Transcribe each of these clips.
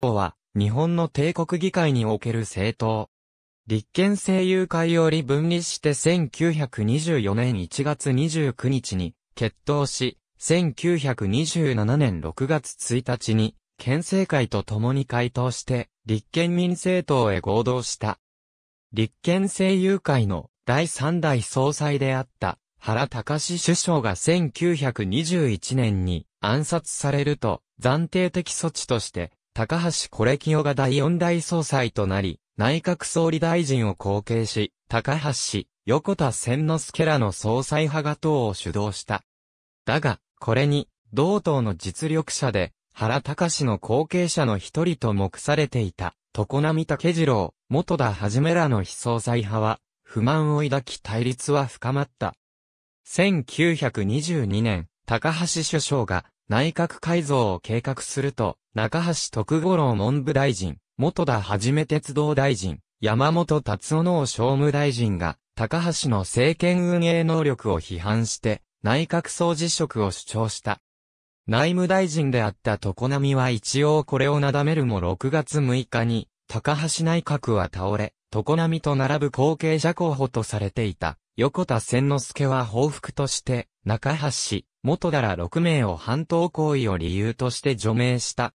党は、日本の帝国議会における政党。立憲政友会より分離して1924年1月29日に決闘し、1927年6月1日に県政会と共に回答して立憲民政党へ合同した。立憲政友会の第3代総裁であった原隆首相が1921年に暗殺されると暫定的措置として高橋コ清が第四代総裁となり、内閣総理大臣を後継し、高橋氏、横田千之助らの総裁派が党を主導した。だが、これに、同党の実力者で、原隆の後継者の一人と目されていた、常並武次郎、元田はじめらの非総裁派は、不満を抱き対立は深まった。1922年、高橋首相が内閣改造を計画すると、中橋徳五郎文部大臣、元田はじめ鉄道大臣、山本達夫の商務大臣が、高橋の政権運営能力を批判して、内閣総辞職を主張した。内務大臣であった常波は一応これをなだめるも6月6日に、高橋内閣は倒れ、常波と並ぶ後継者候補とされていた。横田千之助は報復として、中橋元田ら6名を反党行為を理由として除名した。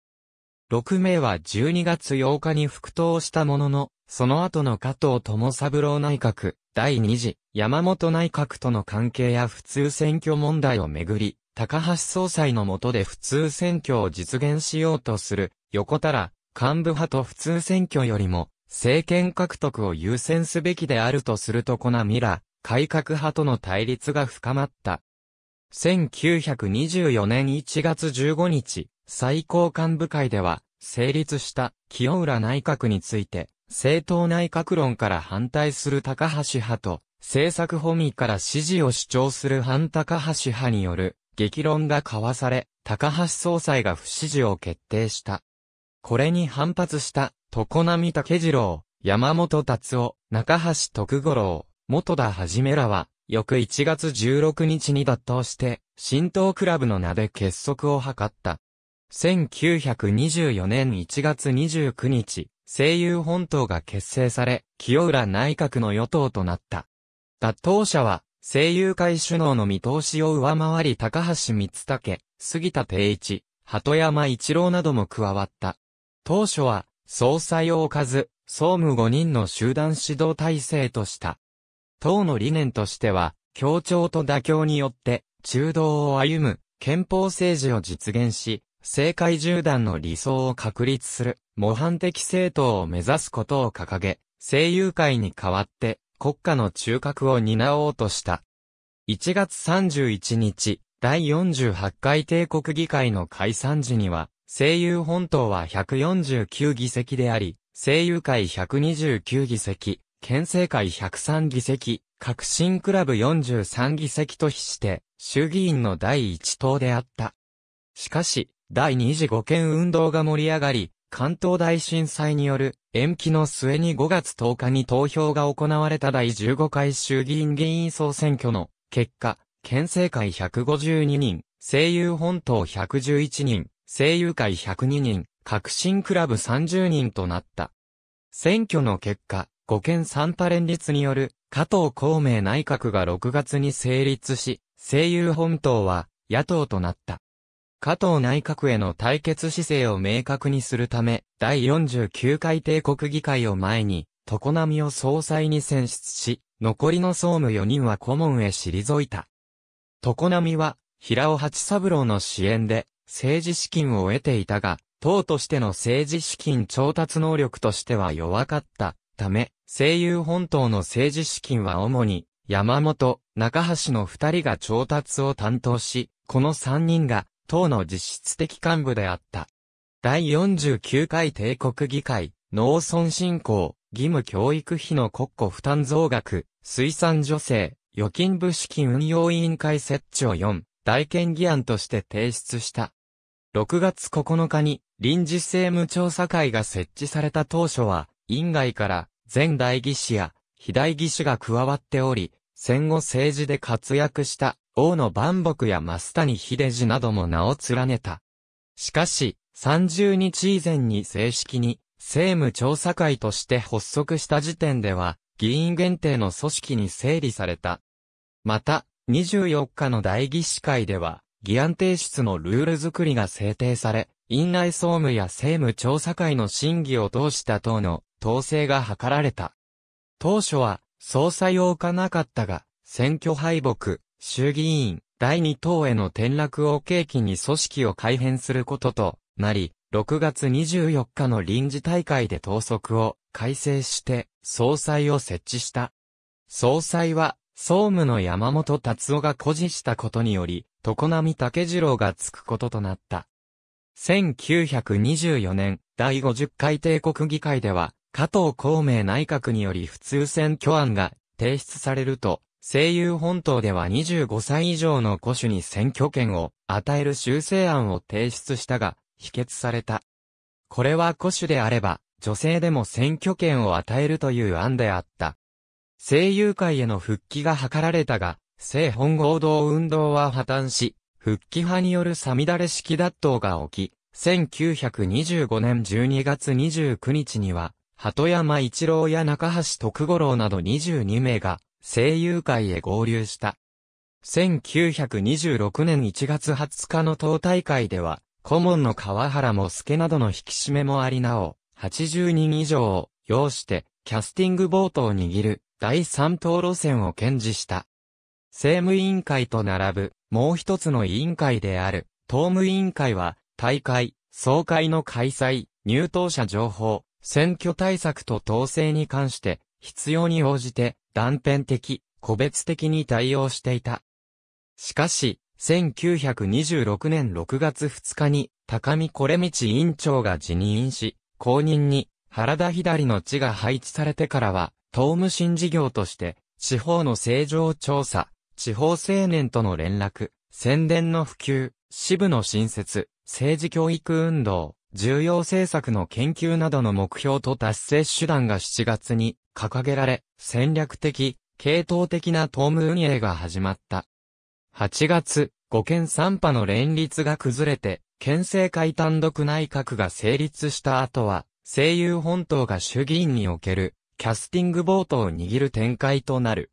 6名は12月8日に復党したものの、その後の加藤智三郎内閣、第2次、山本内閣との関係や普通選挙問題をめぐり、高橋総裁の下で普通選挙を実現しようとする、横たら、幹部派と普通選挙よりも、政権獲得を優先すべきであるとするとこなミラ、改革派との対立が深まった。1924年1月15日、最高幹部会では、成立した清浦内閣について、政党内閣論から反対する高橋派と、政策本位から支持を主張する反高橋派による激論が交わされ、高橋総裁が不支持を決定した。これに反発した常波武次郎、山本達夫、中橋徳五郎、元田はじめらは、翌1月16日に脱党して、新党クラブの名で結束を図った。1924年1月29日、声優本党が結成され、清浦内閣の与党となった。脱党者は、声優会首脳の見通しを上回り高橋光武、杉田定一、鳩山一郎なども加わった。当初は、総裁を置かず、総務5人の集団指導体制とした。党の理念としては、協調と妥協によって、中道を歩む、憲法政治を実現し、政界縦断の理想を確立する、模範的政党を目指すことを掲げ、政友会に代わって国家の中核を担おうとした。1月31日、第48回帝国議会の解散時には、政友本党は149議席であり、政友会129議席、県政会103議席、革新クラブ43議席と比して、衆議院の第一党であった。しかし、第二次五県運動が盛り上がり、関東大震災による延期の末に5月10日に投票が行われた第15回衆議院議員総選挙の結果、県政会152人、声優本島111人、声優会102人、革新クラブ30人となった。選挙の結果、5県三派連立による加藤公明内閣が6月に成立し、声優本島は野党となった。加藤内閣への対決姿勢を明確にするため、第49回帝国議会を前に、常波を総裁に選出し、残りの総務4人は顧問へ退いた。常波は、平尾八三郎の支援で、政治資金を得ていたが、党としての政治資金調達能力としては弱かったため、声優本島の政治資金は主に、山本、中橋の二人が調達を担当し、この三人が党の実質的幹部であった。第49回帝国議会、農村振興、義務教育費の国庫負担増額、水産助成、預金部資金運用委員会設置を4、大県議案として提出した。6月9日に臨時政務調査会が設置された当初は、委員外から前代議士や非代議士が加わっており、戦後政治で活躍した大野万木や増谷秀治なども名を連ねた。しかし、30日以前に正式に政務調査会として発足した時点では、議員限定の組織に整理された。また、24日の代議士会では、議案提出のルール作りが制定され、院内総務や政務調査会の審議を通した等の統制が図られた。当初は、捜査用かなかったが、選挙敗北、衆議院第二党への転落を契機に組織を改変することとなり、6月24日の臨時大会で党則を改正して総裁を設置した。総裁は総務の山本達夫が誇示したことにより、常波武次郎がつくこととなった。1924年、第50回帝国議会では、加藤孔明内閣により普通選挙案が提出されると、声優本島では25歳以上の古種に選挙権を与える修正案を提出したが、否決された。これは古種であれば、女性でも選挙権を与えるという案であった。声優界への復帰が図られたが、性本合同運動は破綻し、復帰派によるさみだれ式脱倒が起き、1925年12月29日には、鳩山一郎や中橋徳五郎など22名が声優界へ合流した。1926年1月20日の党大会では、顧問の川原も助などの引き締めもありなお、80人以上を要して、キャスティングボートを握る第3党路線を堅持した。政務委員会と並ぶ、もう一つの委員会である、党務委員会は、大会、総会の開催、入党者情報、選挙対策と統制に関して、必要に応じて、断片的、個別的に対応していた。しかし、1926年6月2日に、高見これみち委員長が辞任し、後任に原田左の地が配置されてからは、東務新事業として、地方の正常調査、地方青年との連絡、宣伝の普及、支部の新設、政治教育運動、重要政策の研究などの目標と達成手段が7月に掲げられ、戦略的、系統的な党務運営が始まった。8月、五県三派の連立が崩れて、県政会単独内閣が成立した後は、声優本党が衆議院における、キャスティングボートを握る展開となる。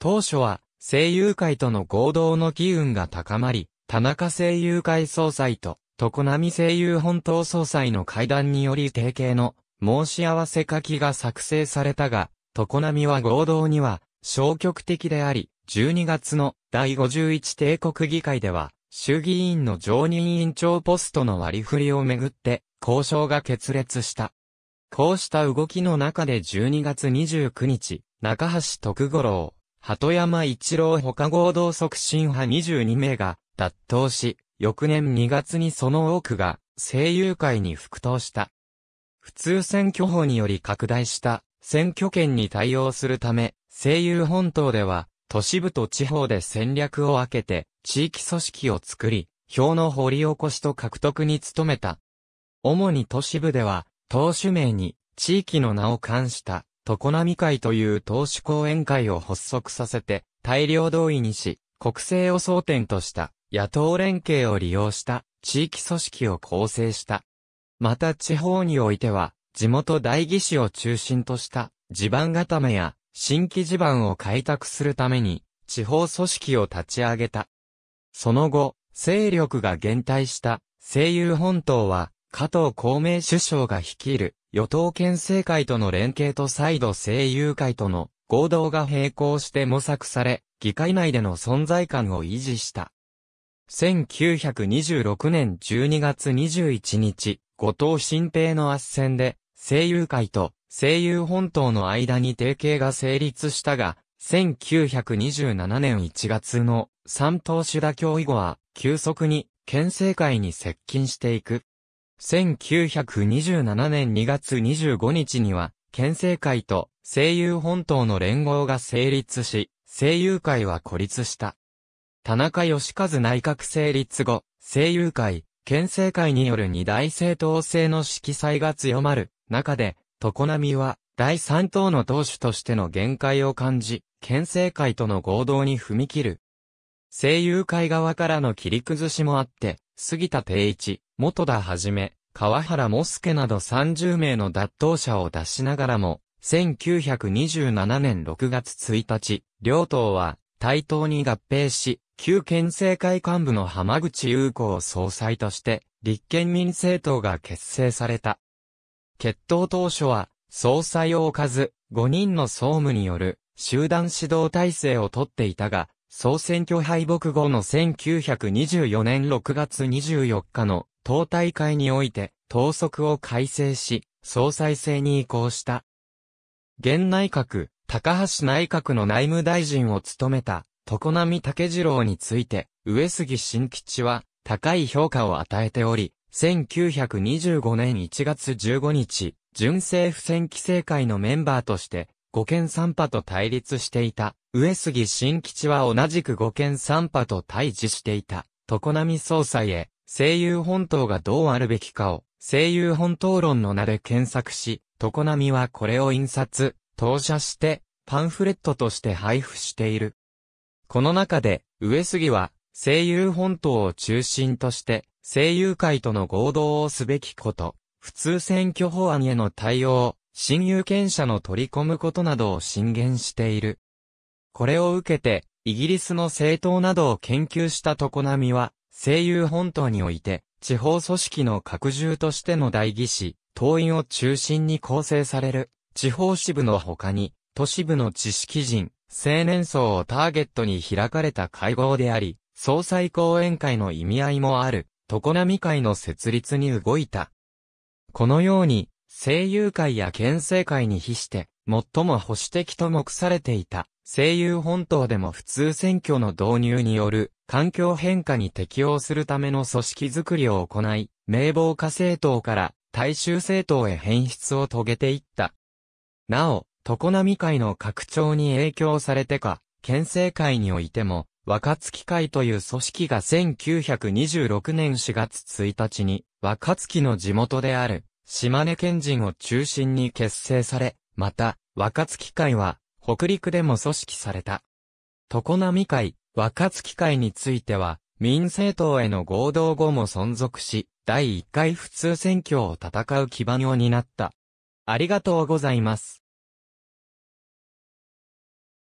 当初は、声優会との合同の機運が高まり、田中声優会総裁と常波声優本島総裁の会談により提携の申し合わせ書きが作成されたが、常波は合同には消極的であり、12月の第51帝国議会では、衆議院の常任委員長ポストの割り振りをめぐって、交渉が決裂した。こうした動きの中で12月29日、中橋徳五郎、鳩山一郎他合同促進派22名が、脱党し、翌年2月にその多くが声優会に復党した。普通選挙法により拡大した選挙権に対応するため、声優本島では都市部と地方で戦略を分けて地域組織を作り、票の掘り起こしと獲得に努めた。主に都市部では、党首名に地域の名を冠した常浪会という党首講演会を発足させて大量動員にし、国政を争点とした。野党連携を利用した地域組織を構成した。また地方においては、地元代議士を中心とした地盤固めや新規地盤を開拓するために地方組織を立ち上げた。その後、勢力が減退した西優。本島は加藤公明首相が率いる与党県政会との連携と再度西優会との合同が並行して模索され、議会内での存在感を維持した。1926年12月21日、後藤新平の圧戦で、声優会と声優本島の間に提携が成立したが、1927年1月の三島手田協以後は、急速に県政会に接近していく。1927年2月25日には、県政会と声優本島の連合が成立し、声優会は孤立した。田中義和内閣成立後、政友会、県政会による二大政党制の色彩が強まる中で、常並は第三党の党首としての限界を感じ、県政会との合同に踏み切る。政友会側からの切り崩しもあって、杉田定一、元田はじめ、川原モスケなど30名の脱党者を出しながらも、1927年6月1日、両党は対等に合併し、旧県政会幹部の浜口優子を総裁として、立憲民政党が結成された。決闘当初は、総裁を置かず、5人の総務による集団指導体制をとっていたが、総選挙敗北後の1924年6月24日の党大会において、党則を改正し、総裁制に移行した。現内閣、高橋内閣の内務大臣を務めた、常波武次郎について、上杉新吉は、高い評価を与えており、1925年1月15日、純正不戦規制会のメンバーとして、五軒三派と対立していた。上杉新吉は同じく五軒三派と対峙していた。常波総裁へ、声優本島がどうあるべきかを、声優本島論の名で検索し、常波はこれを印刷、当社して、パンフレットとして配布している。この中で、上杉は、声優本島を中心として、声優界との合同をすべきこと、普通選挙法案への対応、新有権者の取り込むことなどを進言している。これを受けて、イギリスの政党などを研究した常波は、声優本島において、地方組織の拡充としての代議士、党員を中心に構成される地方支部の他に、都市部の知識人、青年層をターゲットに開かれた会合であり、総裁講演会の意味合いもある、常波会の設立に動いた。このように、声優会や県政会に比して、最も保守的と目されていた、声優本島でも普通選挙の導入による、環境変化に適応するための組織づくりを行い、名簿化政党から大衆政党へ変質を遂げていった。なお、常波会の拡張に影響されてか、県政会においても、若月会という組織が1926年4月1日に、若月の地元である、島根県人を中心に結成され、また、若月会は、北陸でも組織された。常波会、若月会については、民政党への合同後も存続し、第1回普通選挙を戦う基盤を担った。ありがとうございます。